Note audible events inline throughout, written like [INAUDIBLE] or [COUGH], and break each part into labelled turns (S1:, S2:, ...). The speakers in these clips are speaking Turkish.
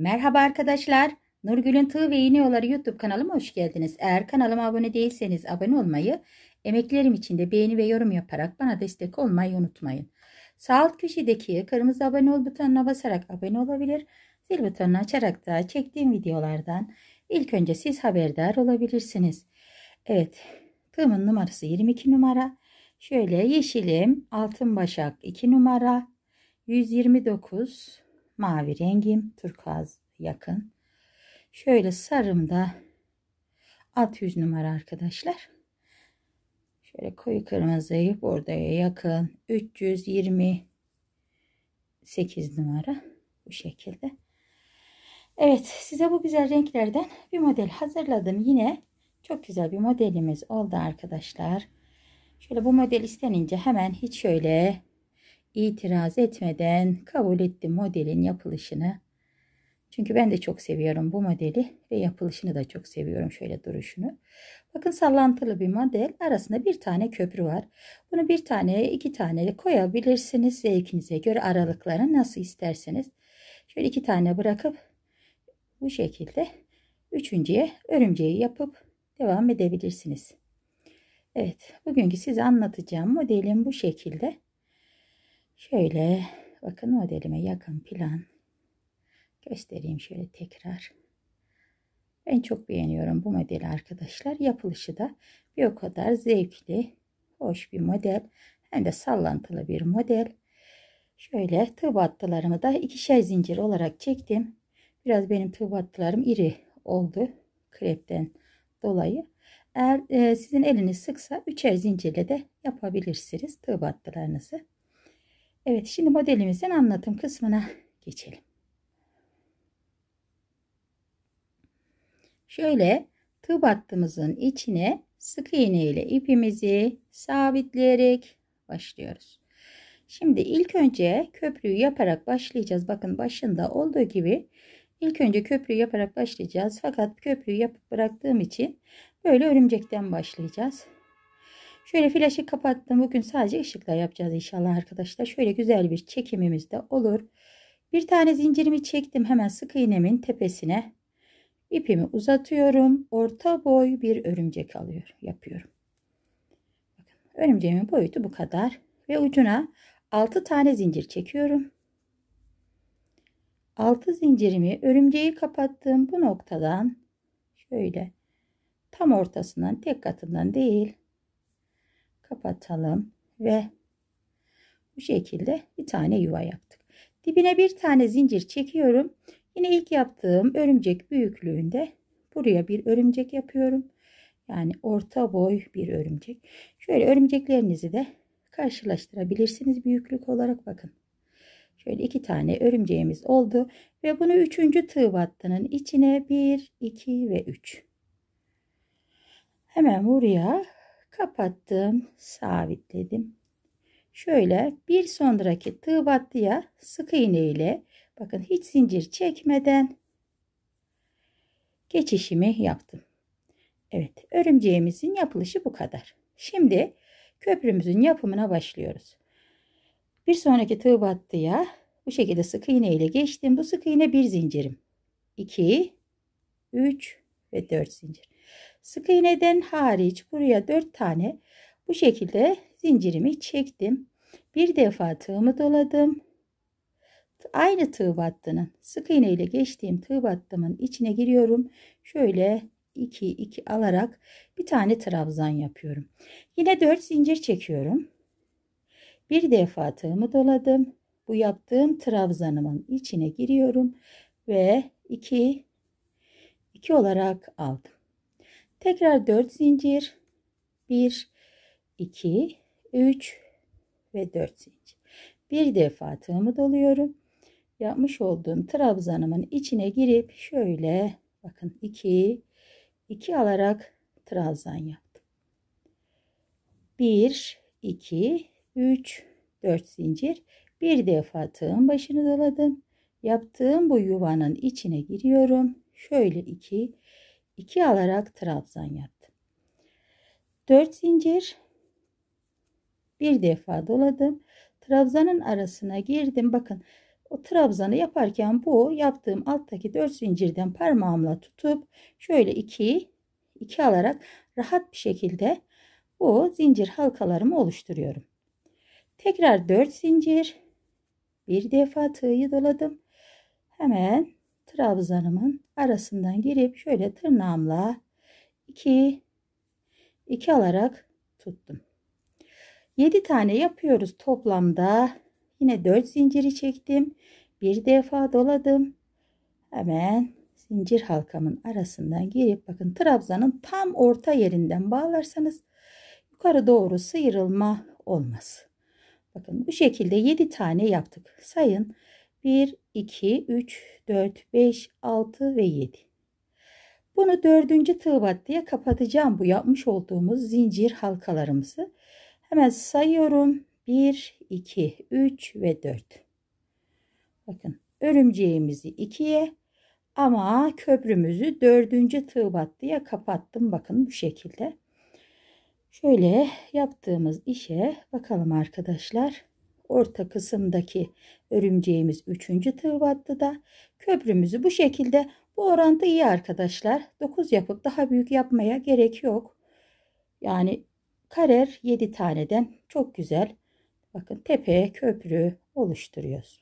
S1: Merhaba arkadaşlar. Nurgül'ün Tığ ve İğne Yolları YouTube kanalıma hoş geldiniz. Eğer kanalıma abone değilseniz abone olmayı, emeklerim için de beğeni ve yorum yaparak bana destek olmayı unutmayın. Sağ alt köşedeki kırmızı abone ol butonuna basarak abone olabilir, zil butonunu açarak da çektiğim videolardan ilk önce siz haberdar olabilirsiniz. Evet, tığımın numarası 22 numara. Şöyle yeşilim, altın başak 2 numara, 129 mavi rengim turkuaz yakın. Şöyle sarımda 600 numara arkadaşlar. Şöyle koyu kırmızıyı bordaya yakın 328 numara bu şekilde. Evet size bu güzel renklerden bir model hazırladım. Yine çok güzel bir modelimiz oldu arkadaşlar. Şöyle bu model istenince hemen hiç şöyle itiraz etmeden kabul ettim modelin yapılışını. Çünkü ben de çok seviyorum bu modeli ve yapılışını da çok seviyorum şöyle duruşunu. Bakın sallantılı bir model arasında bir tane köprü var. Bunu bir tane iki tane koyabilirsiniz zevkinize göre aralıklarını nasıl isterseniz. Şöyle iki tane bırakıp bu şekilde üçüncüye örümceği yapıp devam edebilirsiniz. Evet bugünkü size anlatacağım modelim bu şekilde. Şöyle bakın modelime yakın plan. Göstereyim şöyle tekrar. Ben çok beğeniyorum bu modeli arkadaşlar. Yapılışı da bir o kadar zevkli, hoş bir model. Hem de sallantılı bir model. Şöyle tığ battılarımı da ikişer zincir olarak çektim. Biraz benim tığ battılarım iri oldu. Krepten dolayı. Eğer e, sizin eliniz sıksa üçer zincirle de yapabilirsiniz tığ battılarınızı. Evet şimdi modelimizin anlatım kısmına geçelim. Şöyle tığ battığımızın içine sık iğne ile ipimizi sabitleyerek başlıyoruz. Şimdi ilk önce köprüyü yaparak başlayacağız. Bakın başında olduğu gibi ilk önce köprüyü yaparak başlayacağız. Fakat köprüyü yapıp bıraktığım için böyle örümcekten başlayacağız. Şöyle flaşı kapattım. Bugün sadece ışıkla yapacağız inşallah arkadaşlar. Şöyle güzel bir çekimimiz de olur. Bir tane zincirimi çektim hemen sık iğnemin tepesine. İpimi uzatıyorum. Orta boy bir örümcek alıyor, yapıyorum. Bakın, örümceğimin boyutu bu kadar ve ucuna 6 tane zincir çekiyorum. 6 zincirimi örümceği kapattığım bu noktadan şöyle tam ortasından tek katından değil kapatalım ve bu şekilde bir tane yuva yaptık. Dibine bir tane zincir çekiyorum. Yine ilk yaptığım örümcek büyüklüğünde buraya bir örümcek yapıyorum. Yani orta boy bir örümcek. Şöyle örümceklerinizi de karşılaştırabilirsiniz büyüklük olarak bakın. Şöyle iki tane örümceğimiz oldu ve bunu üçüncü tığ battının içine bir, iki ve üç. Hemen buraya kapattım sabitledim şöyle bir sonraki tığ battıya sık iğne ile bakın hiç zincir çekmeden geçişimi yaptım Evet örümceğimizin yapılışı bu kadar şimdi köprümüzün yapımına başlıyoruz bir sonraki tığ battıya bu şekilde sık iğne ile geçtim bu sık iğne bir zincirim 2 3 ve 4 zincir Sık iğneden hariç buraya 4 tane bu şekilde zincirimi çektim. Bir defa tığımı doladım. Aynı tığ battının sık iğne ile geçtiğim tığ battımın içine giriyorum. Şöyle 2 2 alarak bir tane trabzan yapıyorum. Yine 4 zincir çekiyorum. Bir defa tığımı doladım. Bu yaptığım trabzanımın içine giriyorum ve 2 2 olarak aldım. Tekrar 4 zincir. 1, 2, 3 ve 4 zincir. Bir defa tığımı doluyorum. Yapmış olduğum trabzanımın içine girip şöyle bakın 2, 2 alarak trabzan yaptım. 1, 2, 3, 4 zincir. Bir defa tığım başını doladım. Yaptığım bu yuvanın içine giriyorum. Şöyle 2, 3 2 alarak trabzan yaptım. 4 zincir bir defa doladım. Trabzanın arasına girdim. Bakın o trabzanı yaparken bu yaptığım alttaki 4 zincirden parmağımla tutup şöyle 2 2 alarak rahat bir şekilde bu zincir halkalarımı oluşturuyorum. Tekrar 4 zincir bir defa tığı doladım. Hemen trabzanımın arasından girip şöyle tırnağımla iki iki alarak tuttum. 7 tane yapıyoruz toplamda. Yine 4 zinciri çektim. Bir defa doladım. Hemen zincir halkamın arasından girip bakın trabzanın tam orta yerinden bağlarsanız yukarı doğru sıyrılma olmaz. Bakın bu şekilde 7 tane yaptık. Sayın 1, 2, 3, 4, 5, 6 ve 7. Bunu dördüncü tığ battıya kapatacağım bu yapmış olduğumuz zincir halkalarımızı. Hemen sayıyorum. 1, 2, 3 ve 4. Bakın örümceğimizi 2'ye ama köprümüzü dördüncü tığ battıya kapattım. Bakın bu şekilde. Şöyle yaptığımız işe bakalım arkadaşlar orta kısımdaki örümceğimiz 3. tığ battı da köprümüzü bu şekilde bu orantı iyi arkadaşlar 9 yapıp daha büyük yapmaya gerek yok yani karer 7 taneden çok güzel bakın tepe köprü oluşturuyoruz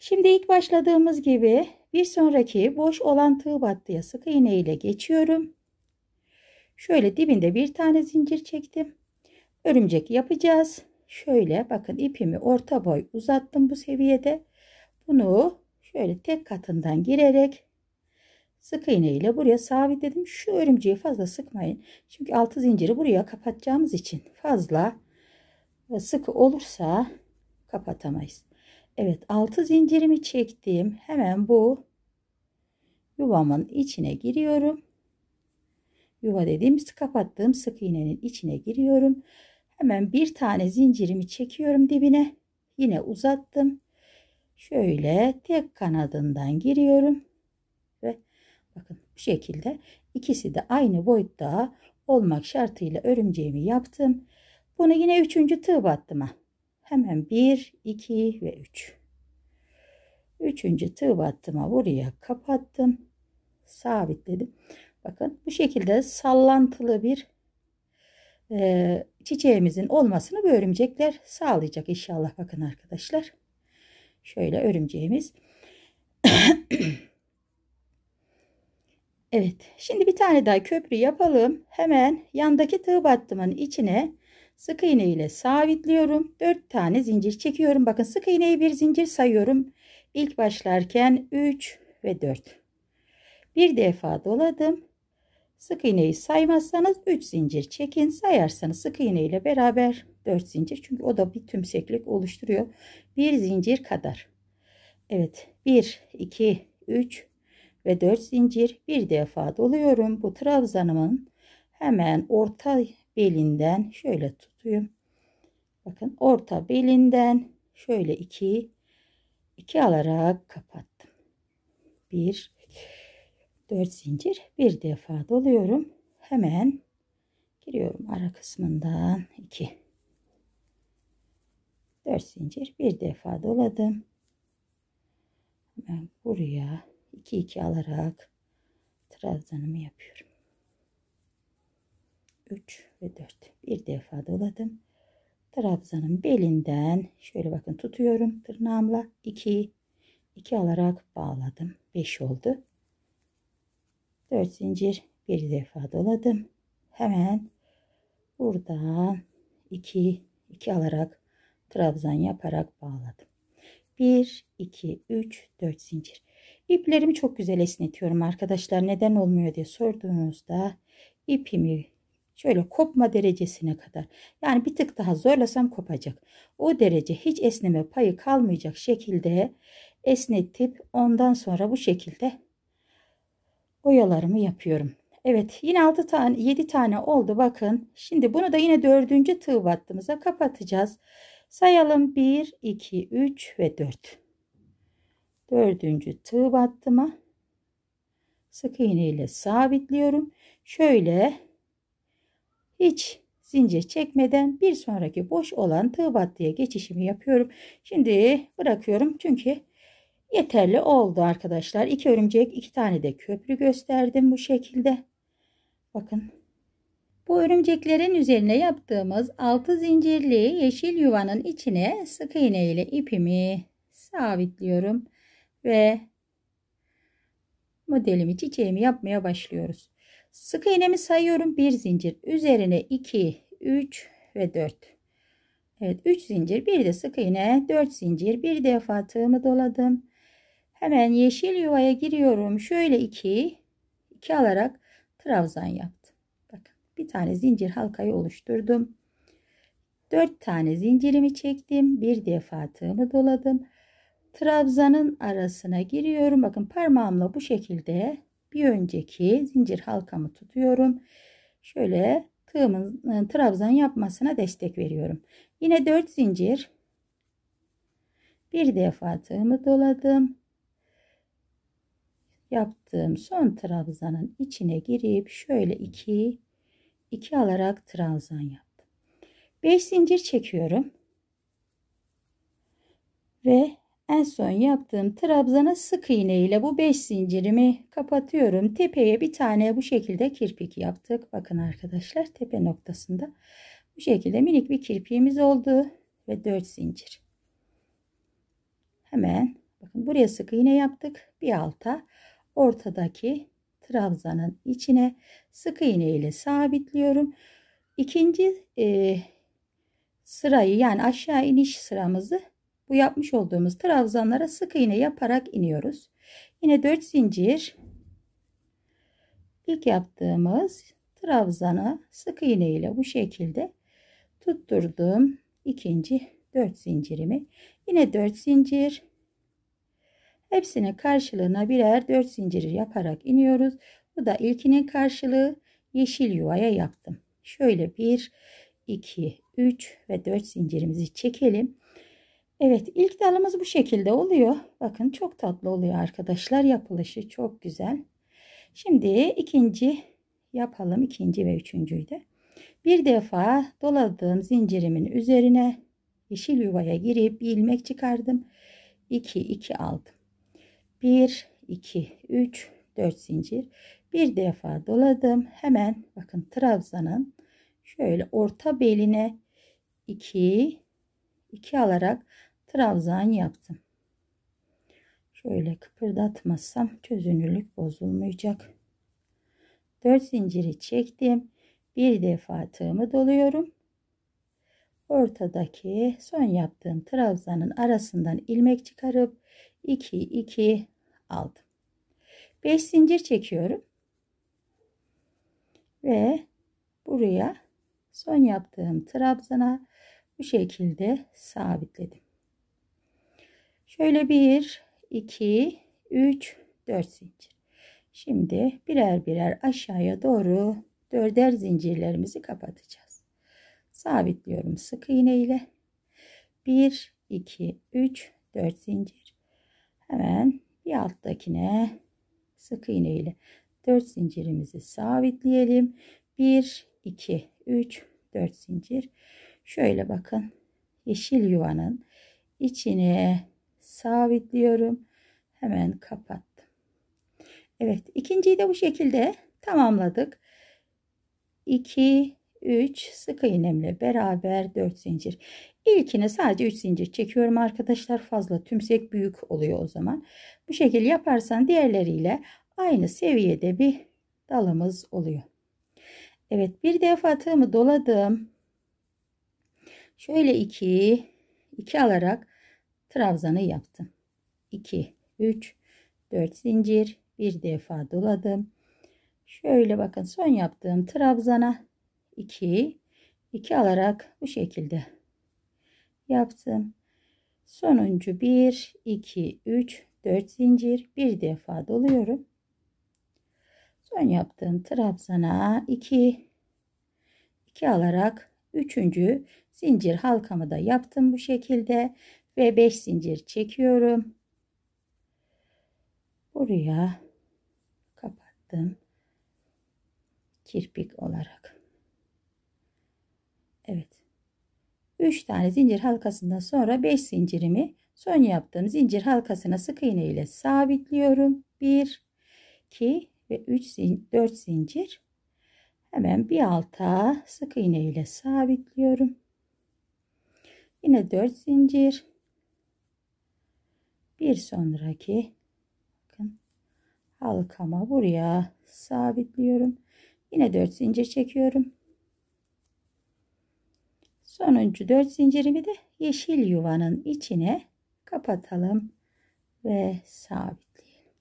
S1: şimdi ilk başladığımız gibi bir sonraki boş olan tığ battıya sık iğne ile geçiyorum şöyle dibinde bir tane zincir çektim örümcek yapacağız Şöyle bakın ipimi orta boy uzattım bu seviyede. Bunu şöyle tek katından girerek sık iğne ile buraya sabitledim. Şu örümceği fazla sıkmayın. Çünkü altı zinciri buraya kapatacağımız için fazla sıkı olursa kapatamayız. Evet altı zincirimi çektim. Hemen bu yuvamın içine giriyorum. Yuva dediğimiz kapattığım sık iğnenin içine giriyorum. Hemen bir tane zincirimi çekiyorum dibine. Yine uzattım. Şöyle tek kanadından giriyorum. Ve bakın bu şekilde ikisi de aynı boyutta olmak şartıyla örümceğimi yaptım. Bunu yine üçüncü tığ battıma. Hemen bir, iki ve üç. Üçüncü tığ battıma buraya kapattım. Sabitledim. Bakın bu şekilde sallantılı bir e, çiçeğimizin olmasını bu örümcekler sağlayacak inşallah bakın arkadaşlar. Şöyle örümceğimiz. [COUGHS] evet şimdi bir tane daha köprü yapalım. Hemen yandaki tığ battımın içine sık iğne ile sabitliyorum. 4 tane zincir çekiyorum. Bakın sık iğneyi bir zincir sayıyorum. ilk başlarken 3 ve 4. Bir defa doladım. Sık iğneyi saymazsanız 3 zincir çekin. Sayarsanız sık iğne ile beraber 4 zincir. Çünkü o da bir tümseklik oluşturuyor. bir zincir kadar. Evet 1, 2, 3 ve 4 zincir bir defa doluyorum. Bu trabzanımın hemen orta belinden şöyle tutuyum. Bakın orta belinden şöyle 2, 2 alarak kapattım. 1, 4 zincir bir defa doluyorum. Hemen giriyorum ara kısmından 2. 4 zincir bir defa doladım. Hemen buraya 2 2 alarak trabzanımı yapıyorum. 3 ve 4 bir defa doladım. Trabzanın belinden şöyle bakın tutuyorum tırnağımla 2 2 alarak bağladım. 5 oldu. 4 zincir bir defa doladım. Hemen buradan 2 2 alarak trabzan yaparak bağladım. 1 2 3 4 zincir. İplerimi çok güzel esnetiyorum arkadaşlar. Neden olmuyor diye sorduğunuzda ipimi şöyle kopma derecesine kadar yani bir tık daha zorlasam kopacak. O derece hiç esneme payı kalmayacak şekilde esnetip ondan sonra bu şekilde boyalarımı yapıyorum. Evet yine 6 tane 7 tane oldu bakın. Şimdi bunu da yine 4. tığ battığımıza kapatacağız. Sayalım 1 2 3 ve 4. 4. tığ battıma sık iğne ile sabitliyorum. Şöyle hiç zincir çekmeden bir sonraki boş olan tığ battıya geçişimi yapıyorum. Şimdi bırakıyorum çünkü Yeterli oldu arkadaşlar. İki örümcek, iki tane de köprü gösterdim bu şekilde. Bakın. Bu örümceklerin üzerine yaptığımız altı zincirli yeşil yuvanın içine sık iğne ile ipimi sabitliyorum ve modelimi çiçeğimi yapmaya başlıyoruz. Sık iğnemi sayıyorum. Bir zincir üzerine 2, 3 ve 4. Evet 3 zincir, bir de sık iğne, 4 zincir, bir defa tığımı doladım. Hemen yeşil yuvaya giriyorum. Şöyle iki, iki alarak trabzan yaptım. Bakın bir tane zincir halkayı oluşturdum. Dört tane zincirimi çektim. Bir defa tığımı doladım. Trabzanın arasına giriyorum. Bakın parmağımla bu şekilde bir önceki zincir halkamı tutuyorum. Şöyle tığımın e, trabzan yapmasına destek veriyorum. Yine 4 zincir. Bir defa tığımı doladım yaptığım son trabzanın içine girip şöyle iki iki alarak trabzan yaptım. 5 zincir çekiyorum. Ve en son yaptığım trabzana sık iğne ile bu 5 zincirimi kapatıyorum. Tepeye bir tane bu şekilde kirpik yaptık. Bakın arkadaşlar tepe noktasında bu şekilde minik bir kirpiğimiz oldu ve 4 zincir. Hemen bakın buraya sık iğne yaptık. Bir alta ortadaki trabzanın içine sık iğne ile sabitliyorum. İkinci e, sırayı yani aşağı iniş sıramızı bu yapmış olduğumuz trabzanlara sık iğne yaparak iniyoruz. Yine 4 zincir ilk yaptığımız trabzanı sık iğne ile bu şekilde tutturdum. ikinci 4 zincirimi yine 4 zincir Hepsinin karşılığına birer 4 zinciri yaparak iniyoruz. Bu da ilkinin karşılığı yeşil yuvaya yaptım. Şöyle 1, 2, 3 ve 4 zincirimizi çekelim. Evet ilk dalımız bu şekilde oluyor. Bakın çok tatlı oluyor arkadaşlar. Yapılışı çok güzel. Şimdi ikinci yapalım. ikinci ve üçüncüyü de. Bir defa doladığım zincirimin üzerine yeşil yuvaya girip ilmek çıkardım. 2 2 aldım. 1 2 3 4 zincir bir defa doladım hemen bakın trabzanın şöyle orta beline 2 2 alarak trabzan yaptım şöyle kıpırdatmazsam çözünürlük bozulmayacak 4 zinciri çektim bir defa tığımı doluyorum ortadaki son yaptığım trabzanın arasından ilmek çıkarıp 2 2 aldım 5 zincir çekiyorum ve buraya son yaptığım trabzana bu şekilde sabitledim şöyle 1 2 3 4 zincir şimdi birer birer aşağıya doğru dörder zincirlerimizi kapatacağız sabitliyorum sık iğne ile 1 2 3 4 zincir Hemen bir alttakine sık iğne ile 4 zincirimizi sabitleyelim. 1, 2, 3, 4 zincir. Şöyle bakın. Yeşil yuvanın içine sabitliyorum. Hemen kapattım. Evet ikinciyi de bu şekilde tamamladık. 2, 3 sık iğnemle beraber 4 zincir. İlkine sadece 3 zincir çekiyorum arkadaşlar. Fazla tümsek büyük oluyor o zaman. Bu şekilde yaparsan diğerleriyle aynı seviyede bir dalımız oluyor. Evet bir defa tığımı doladım. Şöyle 2 2 alarak trabzanı yaptım. 2 3 4 zincir bir defa doladım. Şöyle bakın son yaptığım trabzana 2 2 alarak bu şekilde yaptım. Sonuncu 1 2 3 4 zincir bir defa doluyorum. Son yaptığım trabzana 2 2 alarak üçüncü zincir halkamı da yaptım bu şekilde ve 5 zincir çekiyorum. Buraya kapattım. Kirpik olarak. Evet. 3 tane zincir halkasından sonra 5 zincirimi son yaptığım zincir halkasına sık iğne ile sabitliyorum. 1 2 ve 3 4 zincir hemen bir alta sık iğne ile sabitliyorum. Yine 4 zincir bir sonraki bakın halkama buraya sabitliyorum. Yine 4 zincir çekiyorum. Sonuncu 4 zincirimi de yeşil yuvanın içine kapatalım ve sabitleyelim.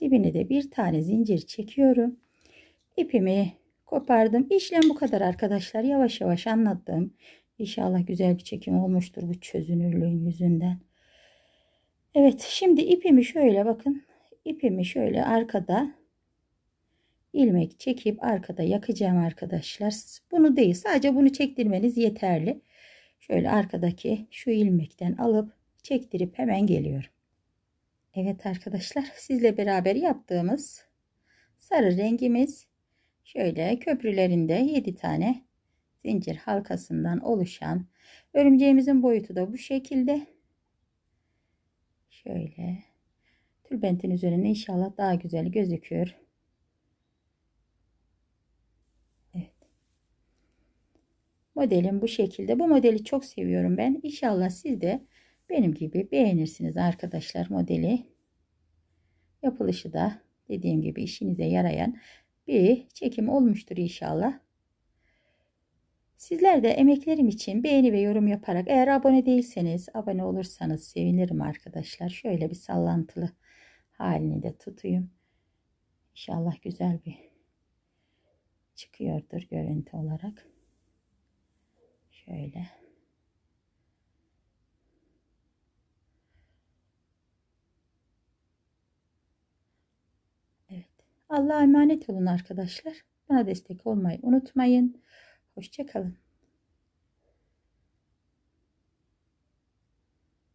S1: Dibine de bir tane zincir çekiyorum. İpimi kopardım. İşlem bu kadar arkadaşlar. Yavaş yavaş anlattım. İnşallah güzel bir çekim olmuştur bu çözünürlüğün yüzünden. Evet şimdi ipimi şöyle bakın. İpimi şöyle arkada ilmek çekip arkada yakacağım arkadaşlar. Bunu değil sadece bunu çektirmeniz yeterli. Şöyle arkadaki şu ilmekten alıp çektirip hemen geliyorum. Evet arkadaşlar sizle beraber yaptığımız sarı rengimiz şöyle köprülerinde 7 tane zincir halkasından oluşan örümceğimizin boyutu da bu şekilde. Şöyle tülbentin üzerine inşallah daha güzel gözükür. Modelim bu şekilde. Bu modeli çok seviyorum ben. İnşallah siz de benim gibi beğenirsiniz arkadaşlar modeli. Yapılışı da dediğim gibi işinize yarayan bir çekim olmuştur inşallah. Sizler de emeklerim için beğeni ve yorum yaparak eğer abone değilseniz abone olursanız sevinirim arkadaşlar. Şöyle bir sallantılı halini de tutayım. İnşallah güzel bir çıkıyordur görüntü olarak. Şöyle. Evet. Allah'a emanet olun arkadaşlar. Bana destek olmayı unutmayın. Hoşçakalın.